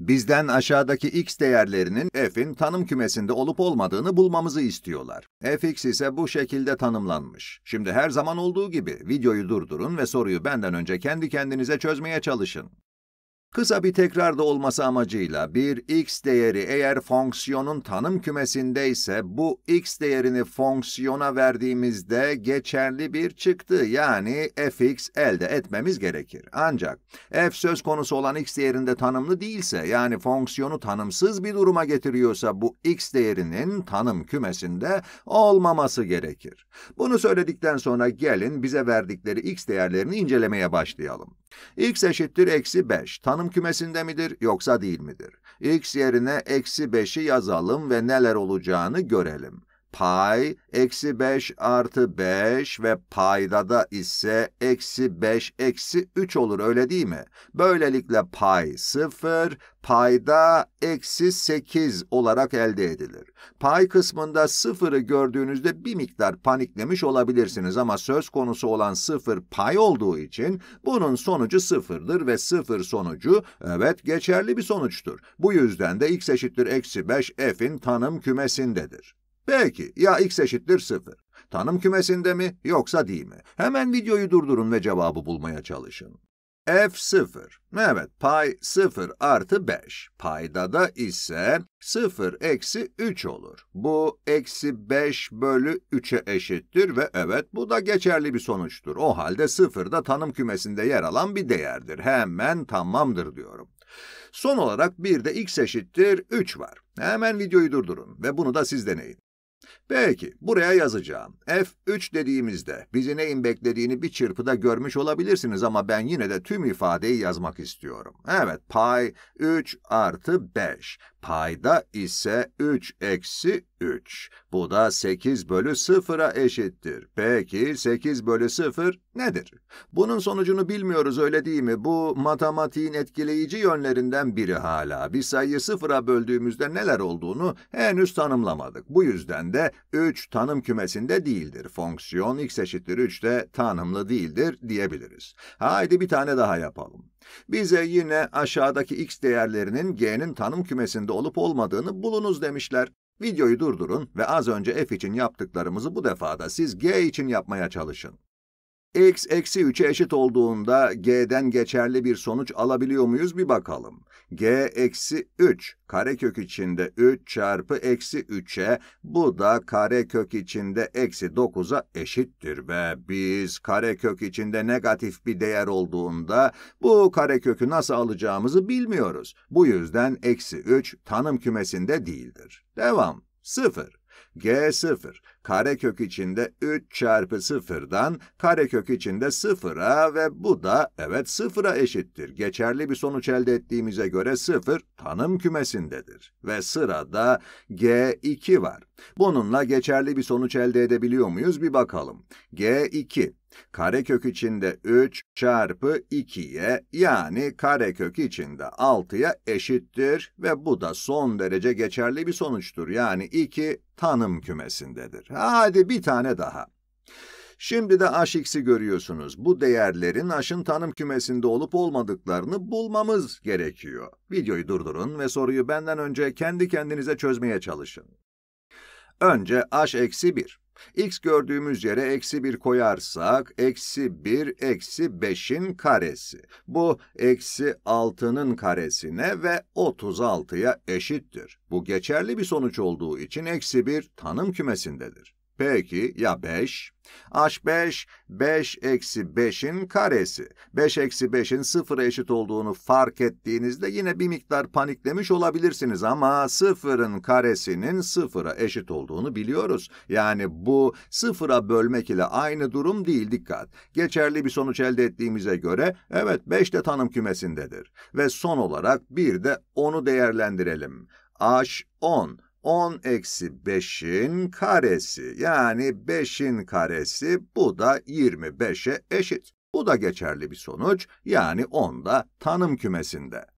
Bizden aşağıdaki x değerlerinin f'in tanım kümesinde olup olmadığını bulmamızı istiyorlar. fx ise bu şekilde tanımlanmış. Şimdi her zaman olduğu gibi videoyu durdurun ve soruyu benden önce kendi kendinize çözmeye çalışın. Kısa bir tekrar da olması amacıyla bir x değeri eğer fonksiyonun tanım kümesinde ise bu x değerini fonksiyona verdiğimizde geçerli bir çıktı yani fx elde etmemiz gerekir. Ancak f söz konusu olan x değerinde tanımlı değilse yani fonksiyonu tanımsız bir duruma getiriyorsa bu x değerinin tanım kümesinde olmaması gerekir. Bunu söyledikten sonra gelin bize verdikleri x değerlerini incelemeye başlayalım x eşittir eksi 5 tanım kümesinde midir yoksa değil midir? x yerine eksi 5'i yazalım ve neler olacağını görelim pay eksi 5 artı 5 ve payda da ise eksi 5 eksi 3 olur öyle değil mi? Böylelikle pay 0, payda eksi 8 olarak elde edilir. Pay kısmında 0'ı gördüğünüzde bir miktar paniklemiş olabilirsiniz ama söz konusu olan 0 pay olduğu için bunun sonucu 0'dır ve 0 sonucu evet geçerli bir sonuçtur. Bu yüzden de x eşittir eksi 5 f'in tanım kümesindedir. Peki ya x eşittir 0? Tanım kümesinde mi yoksa değil mi? Hemen videoyu durdurun ve cevabı bulmaya çalışın. f0, evet pay 0 artı 5. Payda da ise 0 eksi 3 olur. Bu eksi 5 bölü 3'e eşittir ve evet bu da geçerli bir sonuçtur. O halde 0 da tanım kümesinde yer alan bir değerdir. Hemen tamamdır diyorum. Son olarak bir de x eşittir 3 var. Hemen videoyu durdurun ve bunu da siz deneyin. Peki, buraya yazacağım. F3 dediğimizde bizi neyin beklediğini bir çırpıda görmüş olabilirsiniz ama ben yine de tüm ifadeyi yazmak istiyorum. Evet, pi 3 artı 5. Payda ise 3 eksi 3. Bu da 8 bölü 0'a eşittir. Peki 8 bölü 0 nedir? Bunun sonucunu bilmiyoruz öyle değil mi? Bu matematiğin etkileyici yönlerinden biri hala. Bir sayıyı 0'a böldüğümüzde neler olduğunu henüz tanımlamadık. Bu yüzden de 3 tanım kümesinde değildir. Fonksiyon x eşittir 3 de tanımlı değildir diyebiliriz. Haydi bir tane daha yapalım. Bize yine aşağıdaki x değerlerinin g'nin tanım kümesinde olup olmadığını bulunuz demişler. Videoyu durdurun ve az önce f için yaptıklarımızı bu defada siz g için yapmaya çalışın x eksi 3'e eşit olduğunda g'den geçerli bir sonuç alabiliyor muyuz bir bakalım. g eksi 3 karekök içinde 3 çarpı eksi 3'e bu da karekök içinde eksi 9'a eşittir ve biz karekök içinde negatif bir değer olduğunda bu karekökü nasıl alacağımızı bilmiyoruz. Bu yüzden eksi 3 tanım kümesinde değildir. Devam. 0. G0 karekök içinde 3 çarpı 0'dan karekök içinde 0'a ve bu da evet 0'a eşittir. Geçerli bir sonuç elde ettiğimize göre 0 tanım kümesindedir. Ve sırada G2 var. Bununla geçerli bir sonuç elde edebiliyor muyuz bir bakalım. G2 Karekök içinde 3 çarpı 2'ye yani karekök içinde 6'ya eşittir ve bu da son derece geçerli bir sonuçtur. Yani 2 tanım kümesindedir. Hadi bir tane daha. Şimdi de h hx'i görüyorsunuz. Bu değerlerin h'ın tanım kümesinde olup olmadıklarını bulmamız gerekiyor. Videoyu durdurun ve soruyu benden önce kendi kendinize çözmeye çalışın. Önce h eksi 1 x gördüğümüz yere eksi 1 koyarsak, eksi 1 eksi 5'in karesi. Bu eksi 6'nın karesine ve 36'ya eşittir. Bu geçerli bir sonuç olduğu için eksi 1 tanım kümesindedir. Peki ya 5? H5, 5 eksi 5'in karesi. 5 eksi 5'in sıfıra eşit olduğunu fark ettiğinizde yine bir miktar paniklemiş olabilirsiniz ama sıfırın karesinin 0'a eşit olduğunu biliyoruz. Yani bu 0'a bölmek ile aynı durum değil dikkat. Geçerli bir sonuç elde ettiğimize göre evet 5 de tanım kümesindedir. Ve son olarak bir de onu değerlendirelim. H10 10 eksi 5'in karesi yani 5'in karesi bu da 25'e eşit. Bu da geçerli bir sonuç yani 10 da tanım kümesinde.